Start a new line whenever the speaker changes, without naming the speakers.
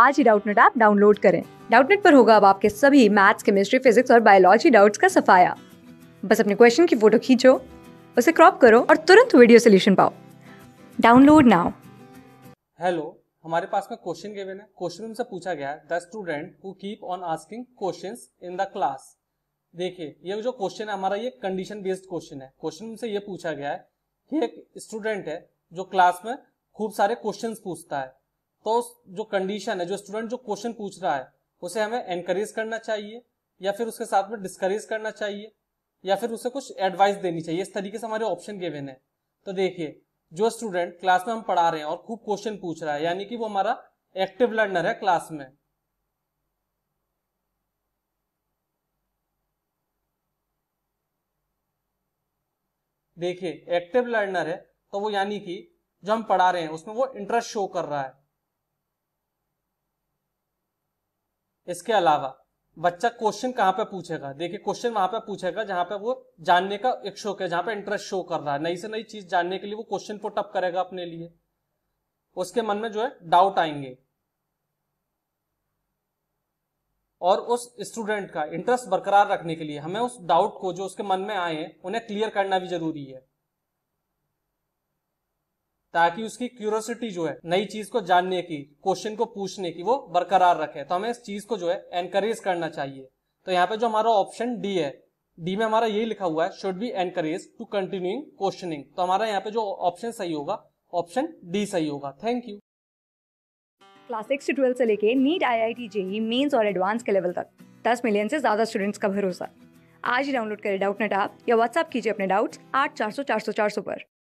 आज ही Doubtnut app download करें डाउटनेट पर होगा अब आपके सभी मैथ्स केमिस्ट्री फिजिक्स और बायोलॉजी डाउट्स का सफाया बस अपने क्वेश्चन की फोटो खींचो उसे क्रॉप करो और तुरंत वीडियो सोल्यूशन पाओ डाउनलोड नाउ
हेलो हमारे पास में क्वेश्चन गिवन है क्वेश्चन उनसे पूछा गया है the student who keep on asking questions in the class देखिए ये जो क्वेश्चन है हमारा ये कंडीशन बेस्ड क्वेश्चन है क्वेश्चन उनसे ये पूछा गया है कि एक स्टूडेंट है जो क्लास में खूब सारे क्वेश्चंस पूछता है तो जो कंडीशन है जो स्टूडेंट जो क्वेश्चन पूछ रहा है उसे हमें एनकरेज करना चाहिए या फिर उसके साथ में डिस्करेज करना चाहिए या फिर उसे कुछ एडवाइस देनी चाहिए इस तरीके से हमारे ऑप्शन गेवेन है तो देखिए जो स्टूडेंट क्लास में हम पढ़ा रहे हैं और खूब क्वेश्चन पूछ रहा है यानी कि वो हमारा एक्टिव लर्नर है क्लास में देखिए एक्टिव लर्नर है तो वो यानी कि जो हम पढ़ा रहे हैं उसमें वो इंटरेस्ट शो कर रहा है इसके अलावा बच्चा क्वेश्चन कहाँ पे पूछेगा देखिए क्वेश्चन वहां पे पूछेगा जहां पे वो जानने का इच्छुक है जहां पे इंटरेस्ट शो कर रहा है नई से नई चीज जानने के लिए वो क्वेश्चन पुट अप करेगा अपने लिए उसके मन में जो है डाउट आएंगे और उस स्टूडेंट का इंटरेस्ट बरकरार रखने के लिए हमें उस डाउट को जो उसके मन में आए हैं उन्हें क्लियर करना भी जरूरी है ताकि उसकी क्यूरोसिटी जो है नई चीज को जानने की क्वेश्चन को पूछने की वो बरकरार रखे तो हमें इस चीज को जो है एनकरेज करना चाहिए तो यहाँ पे जो हमारा ऑप्शन डी है डी में हमारा यही लिखा हुआ है should be encourage to continuing questioning तो हमारा यहाँ पे जो ऑप्शन सही होगा ऑप्शन डी सही होगा थैंक यू
क्लास सिक्स से ट्वेल्थ से लेके NEET I I T JEE Mains और एडवांस के लेवल तक दस मिलियन से ज्यादा स्टूडेंट्स का भरोसा आज ही डाउनलोड करें डाउट नेट आप या व्हाट्सअप कीजिए अपने डाउट्स आठ चार सौ चार सौ चार सौ पर